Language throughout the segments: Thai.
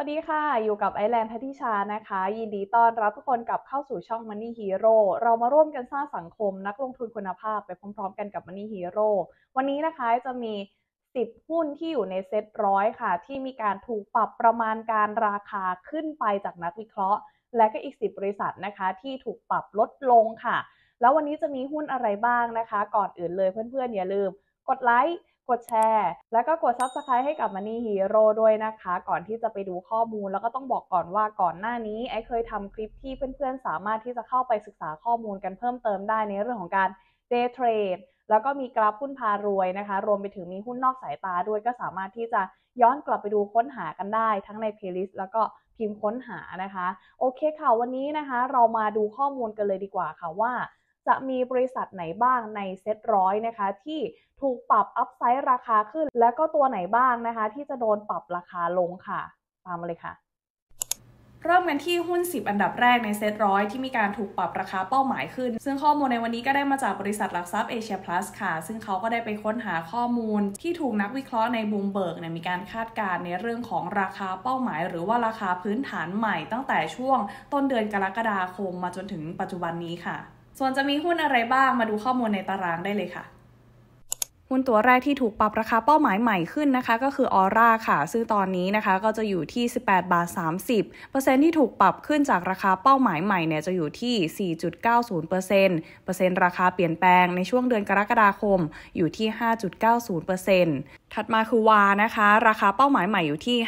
วัสดีค่ะ อยู่กับไอแลนด์พัทิชานะคะ ยินดีต้อนรับทุกคนกับเข้าสู่ช่อง Money Hero เรามาร่วมกันสร้างสังคมนักลงทุนคุณภาพไปพร้อมๆกันกับ Money Hero วันนี้นะคะจะมี 10 หุ้นที่อยู่ในเซ็ตร้อยค่ะ ที่มีการถูกปรับประมาณการราคาขึ้นไปจากนักวิเคราะห์ และก็อีก 10 บริษัทนะคะที่ถูกปรับลดลงค่ะ แล้ววันนี้จะมีหุ้นอะไรบ้างนะคะ ก่อนอื่นเลยเพื่อนๆ อย่าลืม กดไลค์กดแชร์แล้วก็กด Subscribe ให้กับ Money Hero ด้วยนะคะก่อนที่จะไปดูข้อมูล แล้วก็ต้องบอกก่อนว่าก่อนหน้านี้ ไอเคยทำคลิปที่เพื่อนๆสามารถที่จะเข้าไปศึกษาข้อมูลกันเพิ่มเติมได้ในเรื่องของการ Day Trade แล้วก็มีกราฟหุ้นพารวยนะคะ รวมไปถึงมีหุ้นนอกสายตาด้วยก็สามารถที่จะย้อนกลับไปดูค้นหากันได้ทั้งในเพลย์ลิสต์แล้วก็พิมพ์ค้นหานะคะ โอเคค่ะวันนี้นะคะ เรามาดูข้อมูลกันเลยดีกว่าค่ะว่าจะมีบริษัทไหนบ้างในเซ็ตร้อยนะคะ ที่ถูกปรับอัพไซด์ราคาขึ้น และก็ตัวไหนบ้างนะคะ ที่จะโดนปรับราคาลงค่ะ ตามมาเลยค่ะ เริ่มกันที่หุ้น 10 อันดับแรกในเซตร้อยที่มีการถูกปรับราคาเป้าหมายขึ้น ซึ่งข้อมูลในวันนี้ก็ได้มาจากบริษัทหลักทรัพย์เอเชียพลัสค่ะ ซึ่งเขาก็ได้ไปค้นหาข้อมูล ที่ถูกนักวิเคราะห์ในบูมเบิร์กเนี่ยมีการคาดการณ์ในเรื่องของราคาเป้าหมาย หรือว่าราคาพื้นฐานใหม่ ตั้งแต่ช่วง ต้นเดือนกรกฎาคมมาจนถึงปัจจุบันนี้ค่ะส่วนจะมีหุ้นอะไรบ้างมาดูข้อมูลในตารางได้เลยค่ะหุ้นตัวแรกที่ถูกปรับราคาเป้าหมายใหม่ขึ้นนะคะก็คือออร่าค่ะซึ่งตอนนี้นะคะก็จะอยู่ที่ 18 บาท 30เปอร์เซ็นที่ถูกปรับขึ้นจากราคาเป้าหมายใหม่เนี่ยจะอยู่ที่ 4.90 เปอร์เซ็นต์เปอร์เซ็นต์ราคาเปลี่ยนแปลงในช่วงเดือนกรกฎาคมอยู่ที่ 5.90เปอร์เซ็นต์ถัดมาคือวานะคะ ราคาเป้าหมายใหม่อยู่ที่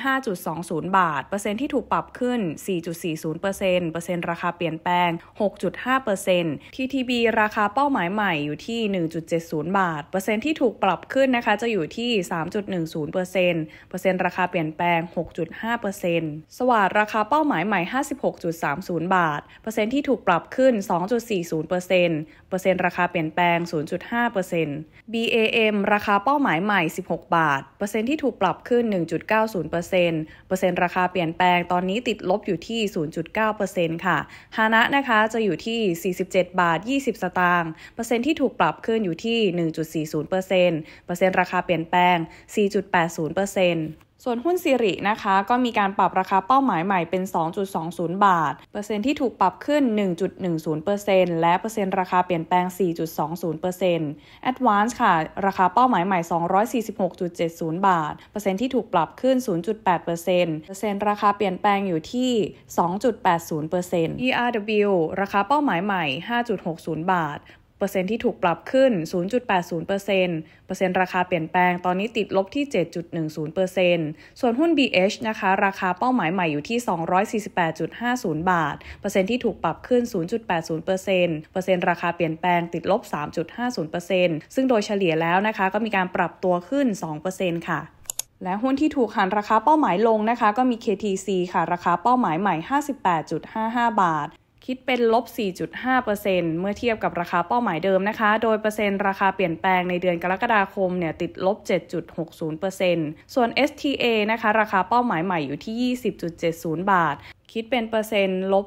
5.20 บาทเปอร์เซ็นต์ที่ถูกปรับขึ้น 4.40 เปอร์เซ็นต์เปอร์เซ็นต์ราคาเปลี่ยนแปลง 6.5เปอร์เซ็นต์ TTB ราคาเป้าหมายใหม่อยู่ที่ 1.70 บาทเปอร์เซ็นต์ที่ถูกกปรับขึ้นนะคะ จะอยู่ที่ 3.10%เปอร์เซ็นต์เปอร์เซ็นต์ราคาเปลี่ยนแปลง 6.5%เปอร์เซ็นต์สวัสดราคาเป้าหมายใหม่ 56.30บาท เปอร์เซ็นต์ที่ถูกปรับขึ้น 2.40%เปอร์เซ็นต์เปอร์เซ็นต์ราคาเปลี่ยนแปลง 0.5%เปอร์เซ็นต์ BAM ราคาเป้าหมายใหม่ 16 บาท เปอร์เซ็นต์ที่ถูกปรับขึ้น 1.90%เปอร์เซ็นต์เปอร์เซ็นต์ราคาเปลี่ยนแปลงตอนนี้ติดลบอยู่ที่0.9%ค่ะฮานะนะคะจะอยู่ที่ 47บาท20 สตางค์เปอร์เซ็นต์ที่ถูกปรับขึ้นอยู่ที่ 1.40%เปอร์เซ็นต์ราคาเปลี่ยนแปลง 4.80%ส่วนหุ้นซีรินะคะก็มีการปรับราคาเป้าหมายใหม่เป็น 2.20 บาท เปอร์เซ็นต์ที่ถูกปรับขึ้น 1.10%และเปอร์เซ็นต์ราคาเปลี่ยนแปลง 4.20% Advance ค่ะ ราคาเป้าหมายใหม่ 246.70 บาท เปอร์เซ็นต์ที่ถูกปรับขึ้น 0.8%เปอร์เซ็นต์ราคาเปลี่ยนแปลงอยู่ที่ 2.80% ERW ราคาเป้าหมายใหม่ 5.60 บาทเปอร์เซ็นที่ถูกปรับขึ้น 0.80%เปอร์เซ็นต์เปอร์เซ็นต์ราคาเปลี่ยนแปลง ตอนนี้ติดลบที่ 7.10%เปอร์เซ็นต์ส่วนหุ้น BH นะคะ ราคาเป้าหมายใหม่อยู่ที่ 248.50 บาท เปอร์เซ็นต์ที่ถูกปรับขึ้น 0.80%เปอร์เซ็นต์เปอร์เซ็นต์ราคาเปลี่ยนแปลงติดลบ 3.50%เปอร์เซ็นต์ซึ่งโดยเฉลี่ยแล้วนะคะ ก็มีการปรับตัวขึ้น 2%ค่ะ และหุ้นที่ถูกหันราคาเป้าหมายลงนะคะ ก็มี KTC ค่ะ ราคาเป้าหมายใหม่ 58.55 บาทคิดเป็นลบ 4.5%เมื่อเทียบกับราคาเป้าหมายเดิมนะคะ โดยเปอร์เซ็นต์ราคาเปลี่ยนแปลงในเดือนกรกฎาคมเนี่ยติดลบ 7.60%ส่วน STA นะคะ ราคาเป้าหมายใหม่อยู่ที่ 20.70 บาท คิดเป็นเปอร์เซ็นต์ลบ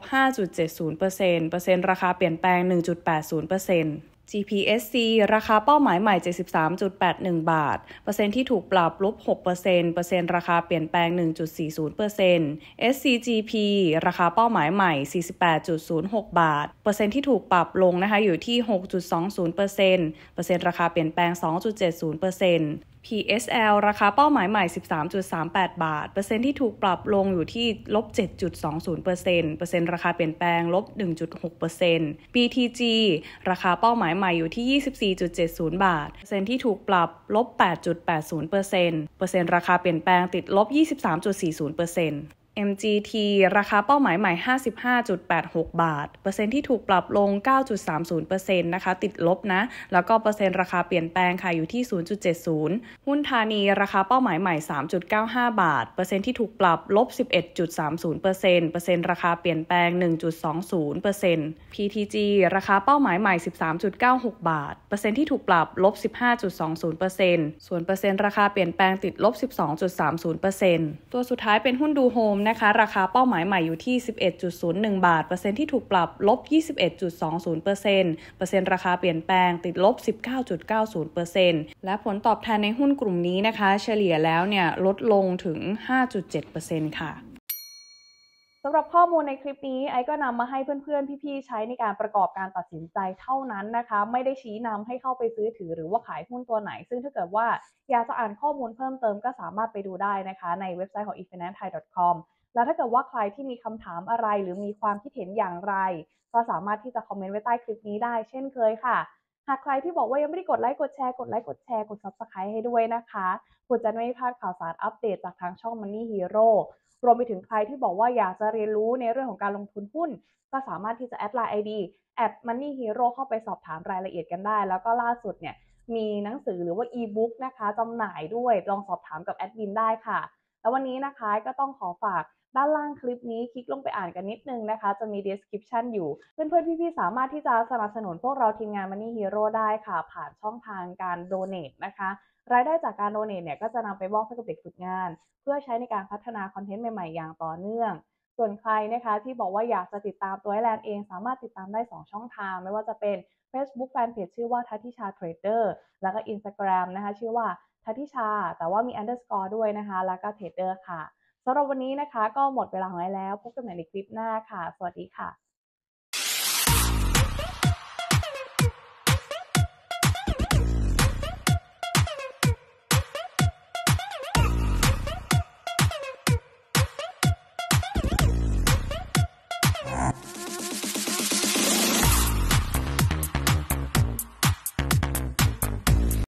5.70%เปอร์เซ็นต์ ราคาเปลี่ยนแปลง 1.80% GPSC ราคาเป้าหมายใหม่ 73.81 บาท เปอร์เซ็นที่ถูกปรับลบ6%เปอร์เซ็นต์เปอร์เซ็นต์ ราคาเปลี่ยนแปลง 1.40%เปอร์เซ็นต์ SCGP ราคาเป้าหมายใหม่ 48.06 บาท เปอร์เซ็นต์ที่ถูกปรับลงนะคะอยู่ที่ 6.20%เปอร์เซ็นต์เปอร์เซ็นต์ราคาเปลี่ยนแปลง 2.70%เปอร์เซ็นต์ PSL ราคาเป้าหมายใหม่ 13.38 บาท เปอร์เซ็นต์ที่ถูกปรับลงอยู่ที่ลบ 7.20%เปอร์เซ็นต์เปอร์เซ็นต์ราคาเปลี่ยนแปลงลบ1.6%เปอร์เซ็นต์ BTG ราคาเป้าหมายใหม่อยู่ที่ 24.70 บาท เปอร์เซ็นต์ที่ถูกปรับลบ8.80%เปอร์เซ็นต์เปอร์เซ็นต์ราคาเปลี่ยนแปลงติดลบ23.40%เปอร์เซ็นต์ MGT ราคาเป้าหมายใหม่55.86บาท เปอร์เซ็นต์ที่ถูกปรับลง 9.30%นะคะ ติดลบนะ แล้วก็เปอร์เซ็นต์ราคาเปลี่ยนแปลงค่ะ อยู่ที่ 0.70 หุ้นธานีราคาเป้าหมายใหม่3.95บาท เปอร์เซ็นต์ที่ถูกปรับลบ11.30%เปอร์เซ็นต์เปอร์์เซ็นตราคาเปลี่ยนแปลง 1.20%เ PTG ราคาเป้าหมายใหม่13.96 บาท เปอร์เซ็นต์ที่ถูกปรับลบ15.20%เซส่วนเปอร์เซ็นต์ราคาเปลี่ยนแปลงติดลบ12.30%ตัวสุดท้ายเป็นหุ้นดูโฮมนะคะราคาเป้าหมายใหม่อยู่ที่ 11.01 บาท เปอร์เซ็นต์ที่ถูกปรับ ลบ 21.20เปอร์เซ็นต์เปอร์เซ็นต์ราคาเปลี่ยนแปลงติดลบ19.90เปอร์เซ็นต์และผลตอบแทนในหุ้นกลุ่มนี้นะคะ เฉลี่ยแล้วเนี่ย ลดลงถึง 5.7เปอร์เซ็นต์ค่ะสำหรับข้อมูลในคลิปนี้ ไอ้ก็นำมาให้เพื่อนๆ พี่ๆ ใช้ในการประกอบการตัดสินใจเท่านั้นนะคะไม่ได้ชี้นำให้เข้าไปซื้อถือหรือว่าขายหุ้นตัวไหน ซึ่งถ้าเกิดว่าอยากจะอ่านข้อมูลเพิ่มเติมก็สามารถไปดูได้นะคะในเว็บไซต์ของ e f i n a n c e t h a i c o m แล้วถ้าเกิดว่าใครที่มีคำถามอะไรหรือมีความคิดเห็นอย่างไร ก็สามารถที่จะคอมเมนต์ไว้ใต้คลิปนี้ได้เช่นเคยค่ะหากใครที่บอกว่ายังไม่ได้กดไลค์กดแชร์กดไลค์กดแชร์กด subscribe ให้ด้วยนะคะคุณจะไม่พลาดข่าวสารอัปเดต จากทางช่อง Money Hero รวมไปถึงใครที่บอกว่าอยากจะเรียนรู้ในเรื่องของการลงทุนหุ้น ก็สามารถที่จะแอดไลน์ไอดีแอดมันนี่ฮีโร่เข้าไปสอบถามรายละเอียดกันได้ แล้วก็ล่าสุดเนี่ยมีหนังสือหรือว่าอีบุ๊กนะคะจำหน่ายด้วยลองสอบถามกับแอดมินได้ค่ะ แล้ววันนี้นะคะก็ต้องขอฝากด้านล่างคลิปนี้คลิกลงไปอ่านกันนิดนึงนะคะ จะมี description อยู่ เพื่อนๆ พี่ๆสามารถที่จะสนับสนุน พวกเราทีมงาน Money Hero ได้ค่ะ ผ่านช่องทางการ donate นะคะรายได้จากการโดเนทเนี่ยก็จะนำไปมอบให้กับเด็กฝึกงานเพื่อใช้ในการพัฒนาคอนเทนต์ใหม่ๆ อย่างต่อเนื่อง ส่วนใครนะคะที่บอกว่าอยากจะติดตามตัวไอแลนด์เองสามารถติดตามได้ 2 ช่องทาง ไม่ว่าจะเป็น Facebook Fanpage ชื่อว่าทัติชาเทรดเดอร์ แล้วก็ Instagram นะคะชื่อว่าทัติชา แต่ว่ามี underscore ด้วยนะคะ แล้วก็เทรดเดอร์ค่ะสำหรับวันนี้นะคะก็หมดเวลาของไอแล้วพบกันใหม่ในคลิปหน้าค่ะ สวัสดีค่ะ